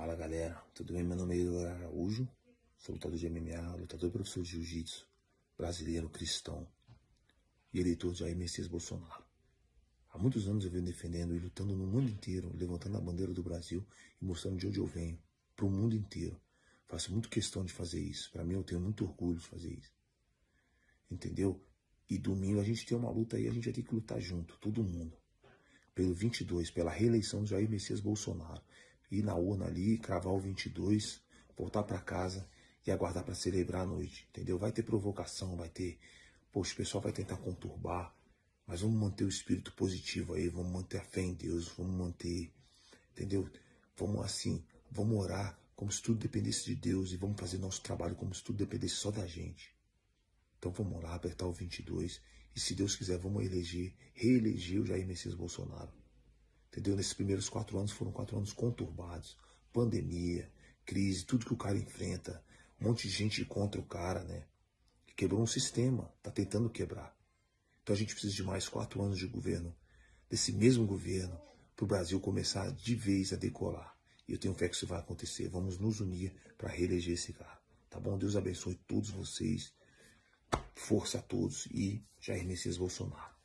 Fala galera, tudo bem? Meu nome é Igor Araújo, sou lutador de MMA, lutador e professor de jiu-jitsu, brasileiro, cristão e eleitor de Jair Messias Bolsonaro. Há muitos anos eu venho defendendo e lutando no mundo inteiro, levantando a bandeira do Brasil e mostrando de onde eu venho, para o mundo inteiro. Faço muito questão de fazer isso, para mim eu tenho muito orgulho de fazer isso. Entendeu? E domingo a gente tem uma luta aí, a gente vai ter que lutar junto, todo mundo. Pelo 22, pela reeleição de Jair Messias Bolsonaro ir na urna ali, cravar o 22, voltar para casa e aguardar para celebrar a noite, entendeu? Vai ter provocação, vai ter. Poxa, o pessoal vai tentar conturbar, mas vamos manter o espírito positivo aí, vamos manter a fé em Deus, vamos manter, entendeu? Vamos assim, vamos orar como se tudo dependesse de Deus e vamos fazer nosso trabalho como se tudo dependesse só da gente. Então vamos lá, apertar o 22 e se Deus quiser, vamos eleger, reeleger o Jair Messias Bolsonaro. Entendeu? Nesses primeiros quatro anos foram quatro anos conturbados. Pandemia, crise, tudo que o cara enfrenta. Um monte de gente contra o cara, né? Quebrou um sistema, tá tentando quebrar. Então a gente precisa de mais quatro anos de governo, desse mesmo governo, para o Brasil começar de vez a decolar. E eu tenho fé que isso vai acontecer. Vamos nos unir para reeleger esse cara. Tá bom? Deus abençoe todos vocês. Força a todos e Jair Messias Bolsonaro.